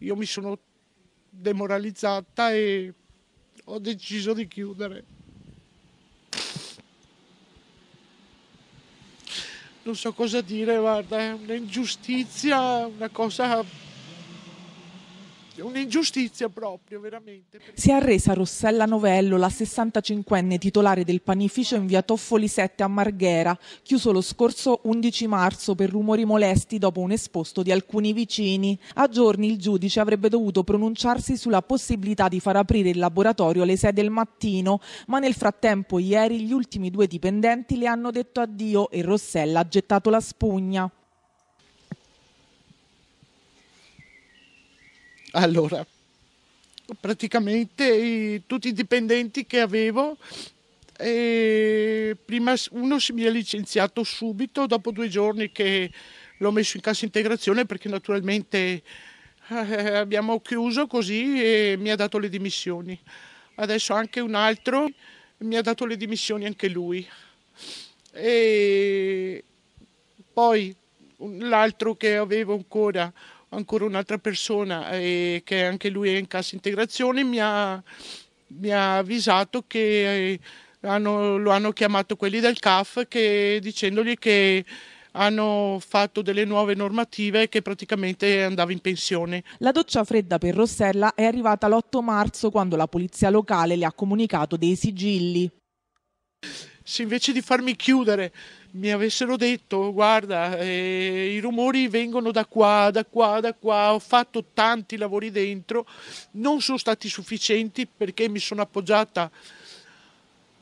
Io mi sono demoralizzata e ho deciso di chiudere. Non so cosa dire, guarda, è un'ingiustizia, una cosa ingiustizia, un'ingiustizia proprio, veramente. Si è arresa Rossella Novello, la 65enne titolare del panificio in via Toffoli 7 a Marghera, chiuso lo scorso 11 marzo per rumori molesti dopo un esposto di alcuni vicini. A giorni il giudice avrebbe dovuto pronunciarsi sulla possibilità di far aprire il laboratorio alle 6 del mattino, ma nel frattempo ieri gli ultimi due dipendenti le hanno detto addio e Rossella ha gettato la spugna. Allora, praticamente i, tutti i dipendenti che avevo, eh, prima uno si mi ha licenziato subito dopo due giorni che l'ho messo in cassa integrazione perché naturalmente eh, abbiamo chiuso così e mi ha dato le dimissioni. Adesso anche un altro mi ha dato le dimissioni anche lui. E poi l'altro che avevo ancora ancora un'altra persona eh, che anche lui è in cassa integrazione mi ha, mi ha avvisato che eh, hanno, lo hanno chiamato quelli del CAF che, dicendogli che hanno fatto delle nuove normative che praticamente andava in pensione. La doccia fredda per Rossella è arrivata l'8 marzo quando la polizia locale le ha comunicato dei sigilli se invece di farmi chiudere mi avessero detto guarda eh, i rumori vengono da qua, da qua, da qua, ho fatto tanti lavori dentro, non sono stati sufficienti perché mi sono appoggiata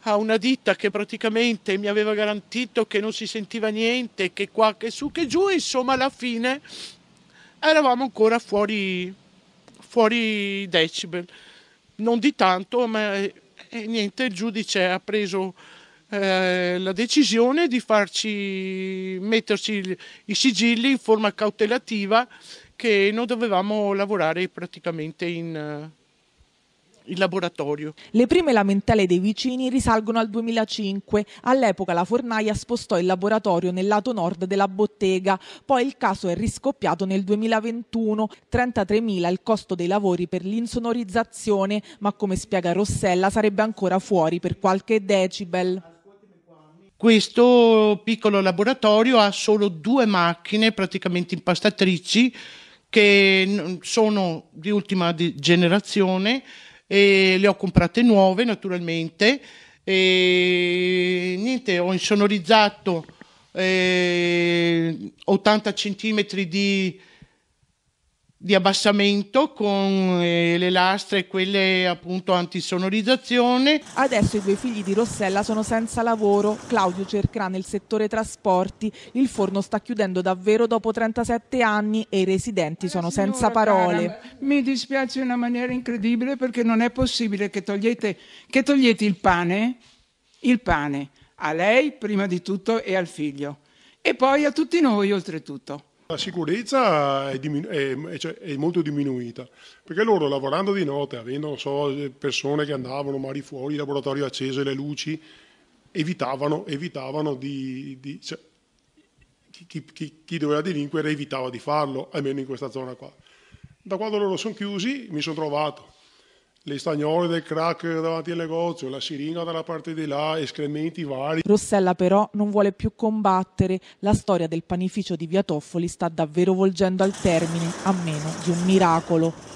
a una ditta che praticamente mi aveva garantito che non si sentiva niente, che qua, che su, che giù, insomma alla fine eravamo ancora fuori, fuori decibel, non di tanto, ma eh, niente, il giudice ha preso eh, la decisione di farci metterci i sigilli in forma cautelativa che non dovevamo lavorare praticamente in, eh, in laboratorio. Le prime lamentele dei vicini risalgono al 2005. All'epoca la fornaia spostò il laboratorio nel lato nord della bottega. Poi il caso è riscoppiato nel 2021. 33.000 il costo dei lavori per l'insonorizzazione, ma come spiega Rossella sarebbe ancora fuori per qualche decibel. Questo piccolo laboratorio ha solo due macchine praticamente impastatrici che sono di ultima generazione e le ho comprate nuove naturalmente e niente ho insonorizzato eh, 80 cm di di abbassamento con eh, le lastre, e quelle appunto antisonorizzazione. Adesso i due figli di Rossella sono senza lavoro. Claudio cercherà nel settore trasporti. Il forno sta chiudendo davvero dopo 37 anni e i residenti sono signora, senza parole. Cara, mi dispiace in una maniera incredibile perché non è possibile che togliete, che togliete il pane, il pane a lei prima di tutto e al figlio e poi a tutti noi oltretutto. La sicurezza è, diminu- è, cioè, è, molto diminuita, perché loro lavorando di notte, avendo so, persone che andavano magari fuori, il laboratorio acceso e le luci, evitavano, evitavano di... di cioè, chi, chi, chi doveva delinquere evitava di farlo, almeno in questa zona qua. Da quando loro sono chiusi mi sono trovato le stagnole del crack davanti al negozio, la siringa dalla parte di là, escrementi vari. Rossella però non vuole più combattere. La storia del panificio di Via Toffoli sta davvero volgendo al termine, a meno di un miracolo.